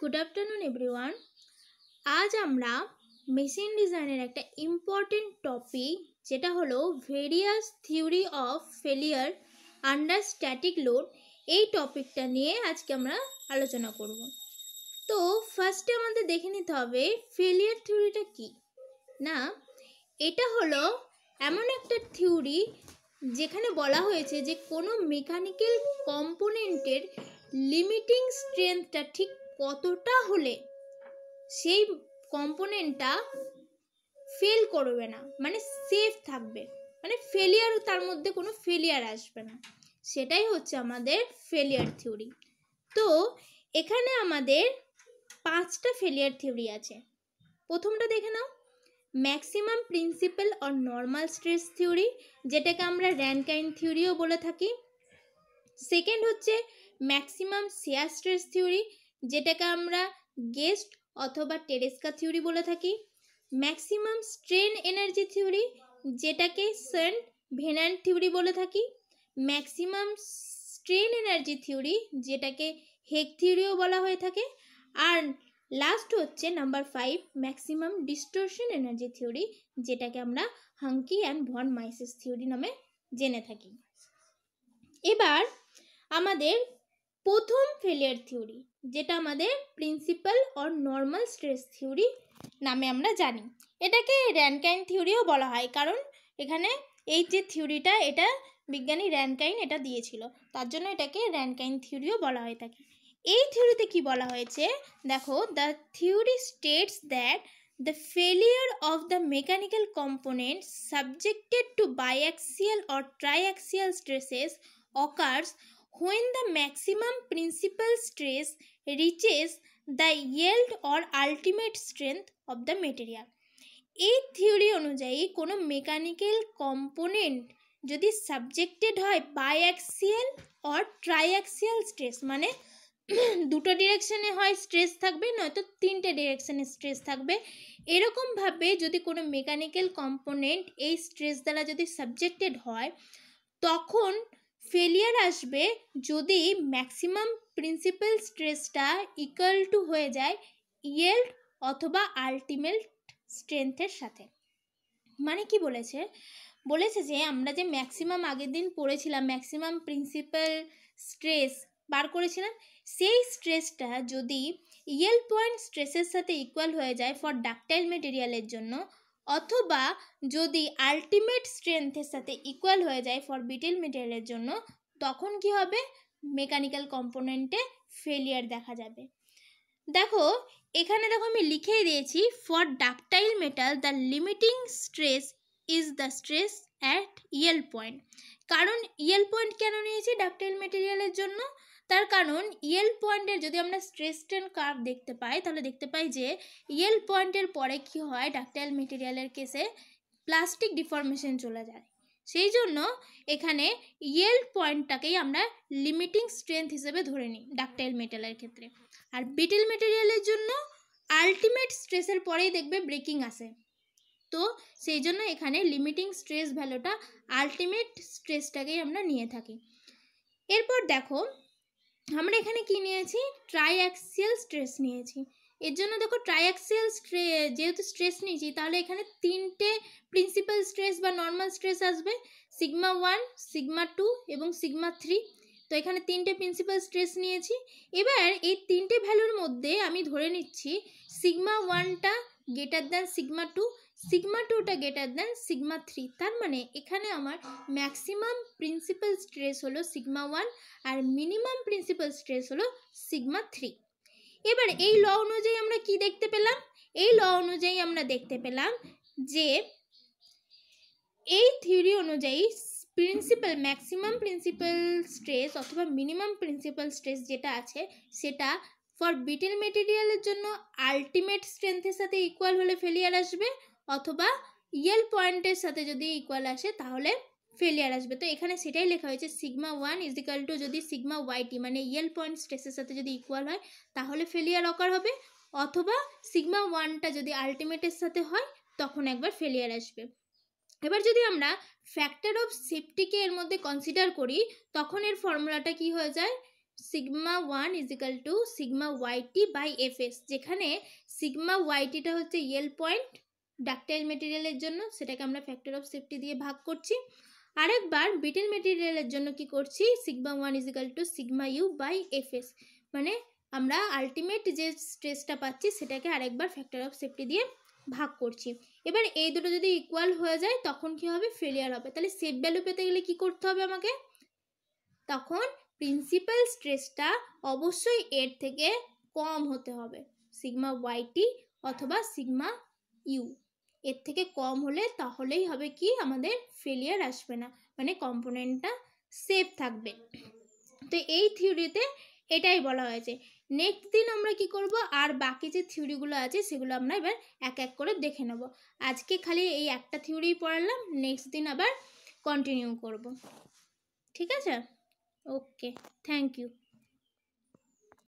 good afternoon everyone আজ আমরা machine ডিজাইনের একটা ইম্পর্টেন্ট টপিক যেটা হলো various theory of failure under static load এই টপিকটা নিয়ে আজকে আমরা আলোচনা করব তো ফার্স্টে আমাদের দেখে নিতে হবে ফেলিয়ার থিওরিটা কি না এটা হলো এমন একটা থিওরি যেখানে বলা হয়েছে যে কোনো মেকানিক্যাল কম্পোনেন্টের লিমিটিং স্ট্রেংথটা ঠিক কতটা হলে সেই কম্পোনেন্টটা ফেল করবে না মানে সেফ থাকবে মানে ফেলিয়ার তার মধ্যে কোনো ফেলিয়ার আসবে না সেটাই হচ্ছে আমাদের ফেলিয়ার থিওরি তো এখানে আমাদের পাঁচটা ফেলিয়ার থিওরি আছে প্রথমটা দেখে নাও maximum principal or normal stress theory যেটাকে আমরা র্যানকাইন থিওরিও বলে থাকি সেকেন্ড হচ্ছে ম্যাক্সিমাম শেয়ার স্ট্রেস থিওরি যেটাকে আমরা গেস্ট অথবা টেরেস্কা থিওরি বলে থাকি ম্যাক্সিমাম স্ট্রেন এনার্জি থিওরি যেটাকে সেন্ট ভেনান থিওরি বলে থাকি ম্যাক্সিমাম স্ট্রেন এনার্জি থিওরি যেটাকে হেক থিওরিও বলা হয়ে থাকে আর লাস্ট হচ্ছে number five maximum distortion energy theory যেটাকে আমরা Hencky and von Mises theory নামে জেনে থাকি এবার আমাদের প্রথম ফেলিয়ার থিওরি যেটা আমাদের principal or normal stress theory নামে আমরা জানি এটাকে র্যানকাইন থিওরিও বলা হয় কারণ এখানে এই যে থিওরিটা এটা বিজ্ঞানী র্যানকাইন এটা দিয়েছিল তার জন্য এটাকে র্যানকাইন থিওরিও বলা হয়ে থাকে এই থিওরিতে কি বলা হয়েছে দেখো the theory states that the failure of the mechanical component subjected to biaxial or triaxial stresses occurs when the maximum principal stress reaches the yield or ultimate strength of the material এই theory অনুযায়ী কোনো mechanical component যদি subjected হয় biaxial or triaxial stress মানে দুটো ডিরেকশানে হয় stress থাকবে নয়তো তিনটে ডিরেকশানে স্ট্রেস থাকবে এরকমভাবে যদি কোনো মেকানিক্যাল কম্পোনেন্ট এই স্ট্রেস দ্বারা যদি সাবজেক্টেড হয় তখন ফেলিয়ার আসবে যদি ম্যাক্সিমাম প্রিন্সিপাল স্ট্রেসটা ইকুয়াল টু হয়ে যায় ইয়েল্ড অথবা আলটিমেট স্ট্রেংথের সাথে মানে কি বলেছে বলেছে যে আমরা যে ম্যাক্সিমাম আগের দিন পড়েছিলাম ম্যাক্সিমাম প্রিন্সিপাল স্ট্রেস বার করেছিলাম সেই স্ট্রেসটা যদি ইয়েল পয়েন্ট স্ট্রেসের সাথে ইকুয়াল হয়ে যায় ফর ডাকটাইল মেটেরিয়ালের জন্য অথবা যদি আলটিমেট স্ট্রেংথের সাথে ইকুয়াল হয়ে যায় ফর বিটেল মেটেরিয়ালের জন্য তখন কি হবে মেকানিক্যাল কম্পোনেন্টে ফেলিয়ার দেখা যাবে দেখো এখানে দেখো আমি লিখেই দিয়েছি for ductile metal the limiting stress is the stress at yield point কারণ ইয়েল পয়েন্ট কেন নিয়েছি ডাকটাইল মেটেরিয়ালের জন্য তার কারণ ইয়েল পয়েন্টের যদি আমরা স্ট্রেস টেন কার্ভ দেখতে পাই তাহলে দেখতে পাই যে ইয়েল পয়েন্টের পরে কি হয় ডাক্টাইল মেটেরিয়ালের কেসে প্লাস্টিক ডিফরমেশন চলে যায় সেই জন্য এখানে ইয়েল পয়েন্টটাকেই আমরা লিমিটিং স্ট্রেংথ হিসেবে ধরে নিই ডাক্টাইল মেটেরিয়ালের ক্ষেত্রে আর বিটেল মেটেরিয়ালের জন্য আলটিমেট স্ট্রেসের পরেই দেখবে ব্রেকিং আসে তো সেই জন্য এখানে লিমিটিং স্ট্রেস ভ্যালুটা আলটিমেট স্ট্রেসটাকেই আমরা নিয়ে থাকি এরপর দেখো আমরা এখানে কি নিয়েছি ট্রাইঅ্যাক্সিয়াল স্ট্রেস নিয়েছি এর জন্য দেখো ট্রাইঅ্যাক্সিয়াল স্ট্রে যেহেতু স্ট্রেস নিয়েছি তাহলে এখানে তিনটে প্রিন্সিপাল স্ট্রেস বা নর্মাল স্ট্রেস আসবে সিগমা ওয়ান সিগমা টু এবং সিগমা থ্রি তো এখানে তিনটে প্রিন্সিপাল স্ট্রেস নিয়েছি এবার এই তিনটে ভ্যালুর মধ্যে আমি ধরে নিচ্ছি সিগমা ওয়ানটা greater than sigma two sigma টুটা গ্রেটার দেন সিগমা থ্রি তার মানে এখানে আমার ম্যাক্সিমাম প্রিন্সিপাল স্ট্রেস হলো সিগমা ওয়ান আর মিনিমাম প্রিন্সিপাল স্ট্রেস হলো সিগমা থ্রি এবার এই ল অনুযায়ী আমরা কি দেখতে পেলাম এই ল অনুযায়ী আমরা দেখতে পেলাম যে এই থিওরি অনুযায়ী প্রিন্সিপাল ম্যাক্সিমাম প্রিন্সিপাল স্ট্রেস অথবা মিনিমাম প্রিন্সিপাল স্ট্রেস যেটা আছে সেটা ফর বিটেল মেটেরিয়ালের জন্য আলটিমেট স্ট্রেংথের সাথে ইকুয়াল হলে ফেলিয়ার আসবে অথবা ইয়েল পয়েন্টের সাথে যদি ইকুয়াল আসে তাহলে ফেলিয়ার আসবে তো এখানে সেটাই লেখা হয়েছে sigma one is equal to যদি সিগমা ওয়াইটি মানে ইয়েল পয়েন্ট স্ট্রেসের সাথে যদি ইকুয়াল হয় তাহলে ফেলিয়ার অকার হবে অথবা সিগমা ওয়ানটা যদি আলটিমেটের সাথে হয় তখন একবার ফেলিয়ার আসবে এবার যদি আমরা ফ্যাক্টর অফ সেফটিকে এর মধ্যে কনসিডার করি তখন এর ফর্মুলাটা কি হয়ে যায় sigma one is equal to sigma Y T by F S যেখানে সিগমা ওয়াইটিটা হচ্ছে ইয়েল পয়েন্ট ডাকটাইল মেটেরিয়ালের জন্য সেটাকে আমরা ফ্যাক্টর অফ সেফটি দিয়ে ভাগ করছি আরেকবার বিটেল মেটেরিয়ালের জন্য কি করছি sigma one is equal to sigma U by FS মানে আমরা আলটিমেট যে স্ট্রেসটা পাচ্ছি সেটাকে আরেকবার ফ্যাক্টর অফ সেফটি দিয়ে ভাগ করছি এবার এই দুটো যদি ইকুয়াল হয়ে যায় তখন কি হবে ফেলিয়ার হবে তাহলে সেফ ভ্যালু পেতে গেলে কি করতে হবে আমাকে তখন প্রিন্সিপাল স্ট্রেসটা অবশ্যই এর থেকে কম হতে হবে সিগমা ওয়াইটি অথবা সিগমা ইউ এর থেকে কম হলে তাহলেই হবে কি আমাদের ফেলিয়ার আসবে না মানে কম্পোনেন্টটা সেফ থাকবে তো এই থিওরিতে এটাই বলা হয়েছে নেক্সট দিন আমরা কি করব আর বাকি যে থিওরিগুলো আছে সেগুলো আমরা এবার এক এক করে দেখে নেব আজকে খালি এই একটা থিওরি পড়ালাম নেক্সট দিন আবার কন্টিনিউ করব ঠিক আছে ওকে থ্যাংক ইউ